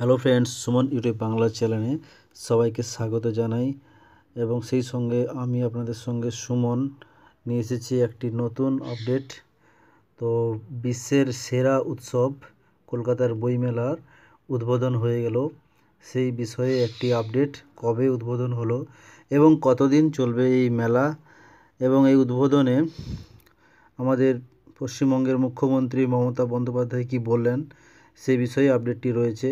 Hello friends Suman YouTube Bangla চ্যানেলে সবাইকে স্বাগত জানাই এবং সেই সঙ্গে আমি আপনাদের সঙ্গে সুমন নিয়ে এসেছি একটি নতুন আপডেট তো বিশ্বের সেরা উৎসব কলকাতার বইমেলার উদ্বোধন হয়ে গেল সেই বিষয়ে একটি আপডেট কবে উদ্বোধন হলো এবং কতদিন চলবে এই মেলা এবং এই উদ্বোধনে আমাদের পশ্চিমবঙ্গের মুখ্যমন্ত্রী মমতা বন্দ্যোপাধ্যায় কি বললেন সে বিষয়ে আপডেটটি রয়েছে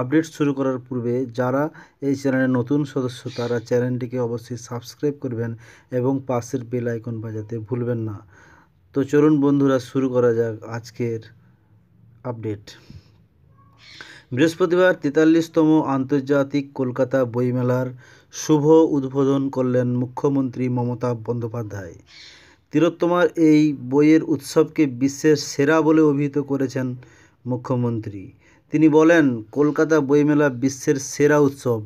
আপডেট শুরু করার পূর্বে যারা এই চ্যানেলের নতুন সদস্য তারা চ্যানেলটিকে অবশ্যই সাবস্ক্রাইব করবেন এবং পাশের বেল আইকন বাজাতে ভুলবেন না তো চলুন বন্ধুরা শুরু করা যাক আজকের আপডেট বৃহস্পতিবার তেতাল্লিশতম আন্তর্জাতিক কলকাতা বইমেলার শুভ উদ্বোধন করলেন মুখ্যমন্ত্রী মমতা বন্দ্যোপাধ্যায় তিলোত্তমার এই বইয়ের উৎসবকে বিশ্বের সেরা বলে অভিহিত করেছেন মুখ্যমন্ত্রী তিনি বলেন কলকাতা বইমেলা বিশ্বের সেরা উৎসব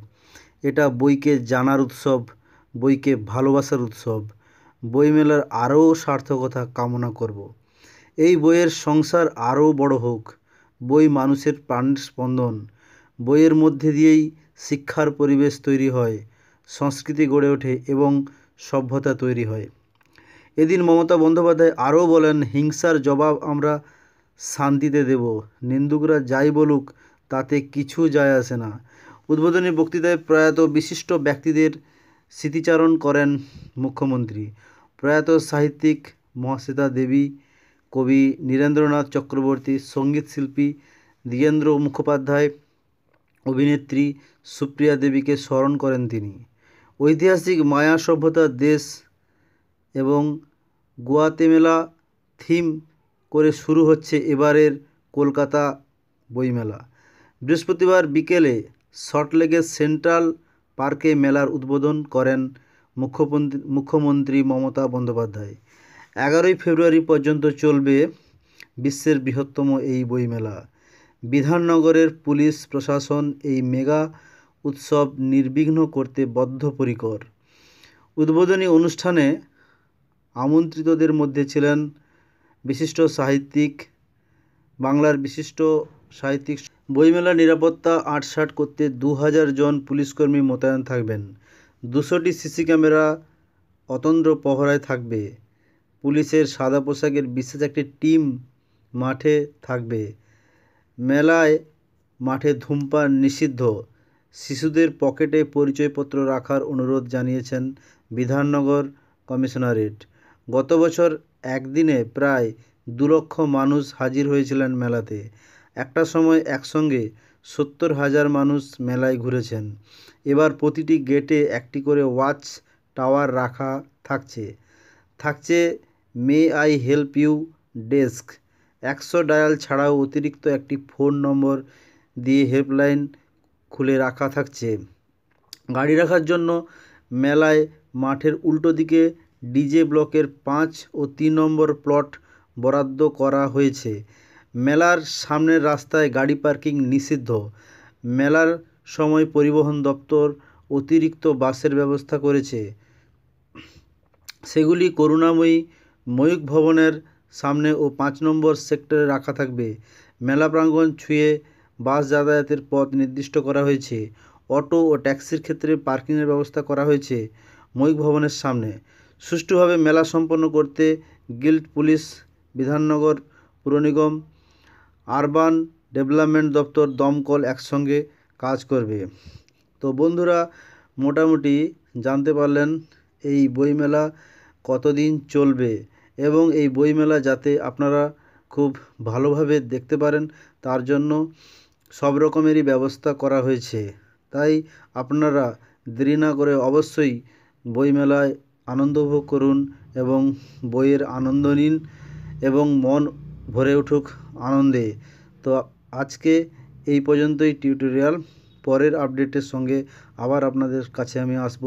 এটা বইকে জানার উৎসব বইকে ভালোবাসার উৎসব বইমেলার আরও সার্থকতা কামনা করব। এই বইয়ের সংসার আরও বড় হোক বই মানুষের প্রাণ স্পন্দন বইয়ের মধ্যে দিয়েই শিক্ষার পরিবেশ তৈরি হয় সংস্কৃতি গড়ে ওঠে এবং সভ্যতা তৈরি হয় এদিন মমতা বন্দ্যোপাধ্যায় আরও বলেন হিংসার জবাব আমরা শান্তিতে দেব নিন্দুকরা যাই বলুক তাতে কিছু যায় আসে না উদ্বোধনী বক্তৃতায় প্রয়াত বিশিষ্ট ব্যক্তিদের স্মৃতিচারণ করেন মুখ্যমন্ত্রী প্রয়াত সাহিত্যিক মহাশ্বেতা দেবী কবি নীরেন্দ্রনাথ চক্রবর্তী সঙ্গীত শিল্পী দ্বিজেন্দ্র মুখোপাধ্যায় অভিনেত্রী সুপ্রিয়া দেবীকে স্মরণ করেন তিনি ঐতিহাসিক মায়া সভ্যতার দেশ এবং গুয়াতেমেলা থিম করে শুরু হচ্ছে এবারের কলকাতা বইমেলা বৃহস্পতিবার বিকেলে সল্টলেকের সেন্ট্রাল পার্কে মেলার উদ্বোধন করেন মুখ্যমন্ত্রী মুখ্যমন্ত্রী মমতা বন্দ্যোপাধ্যায় এগারোই ফেব্রুয়ারি পর্যন্ত চলবে বিশ্বের বৃহত্তম এই বইমেলা বিধাননগরের পুলিশ প্রশাসন এই মেগা উৎসব নির্বিঘ্ন করতে বদ্ধপরিকর উদ্বোধনী অনুষ্ঠানে আমন্ত্রিতদের মধ্যে ছিলেন বিশিষ্ট সাহিত্যিক বাংলার বিশিষ্ট সাহিত্যিক বইমেলা নিরাপত্তা আটসাট করতে দু হাজার জন পুলিশকর্মী মোতায়েন থাকবেন দুশোটি সিসি ক্যামেরা অতন্দ্র পহরায় থাকবে পুলিশের সাদা পোশাকের বিশেষ একটি টিম মাঠে থাকবে মেলায় মাঠে ধূমপান নিষিদ্ধ শিশুদের পকেটে পরিচয়পত্র রাখার অনুরোধ জানিয়েছেন বিধাননগর কমিশনারেট গত বছর একদিনে প্রায় দু লক্ষ মানুষ হাজির হয়েছিলেন মেলাতে একটা সময় একসঙ্গে সত্তর হাজার মানুষ মেলায় ঘুরেছেন এবার প্রতিটি গেটে একটি করে ওয়াচ টাওয়ার রাখা থাকছে থাকছে may I help you desk একশো ডায়াল ছাড়াও অতিরিক্ত একটি ফোন নম্বর দিয়ে হেল্পলাইন খুলে রাখা থাকছে গাড়ি রাখার জন্য মেলায় মাঠের উল্টো দিকে ডিজে ব্লকের পাঁচ ও তিন নম্বর প্লট বরাদ্দ করা হয়েছে মেলার সামনের রাস্তায় গাড়ি পার্কিং নিষিদ্ধ মেলার সময় পরিবহন দপ্তর অতিরিক্ত বাসের ব্যবস্থা করেছে সেগুলি করুণাময়ী ময়ূক ভবনের সামনে ও পাঁচ নম্বর সেক্টরে রাখা থাকবে মেলা প্রাঙ্গণ ছুঁয়ে বাস যাতায়াতের পথ নির্দিষ্ট করা হয়েছে অটো ও ট্যাক্সির ক্ষেত্রে পার্কিংয়ের ব্যবস্থা করা হয়েছে ময়ূক ভবনের সামনে সুষ্ঠুভাবে মেলা সম্পন্ন করতে গিল্ড পুলিশ বিধাননগর নিগম আরবান ডেভেলপমেন্ট দপ্তর দমকল একসঙ্গে কাজ করবে তো বন্ধুরা মোটামুটি জানতে পারলেন এই বইমেলা কতদিন চলবে এবং এই বইমেলা যাতে আপনারা খুব ভালোভাবে দেখতে পারেন তার জন্য সব রকমেরই ব্যবস্থা করা হয়েছে তাই আপনারা দেরি না করে অবশ্যই বইমেলায় আনন্দ উপভোগ করুন এবং বইয়ের আনন্দ নিন এবং মন ভরে উঠুক আনন্দে তো আজকে এই পর্যন্তই টিউটোরিয়াল পরের আপডেটের সঙ্গে আবার আপনাদের কাছে আমি আসব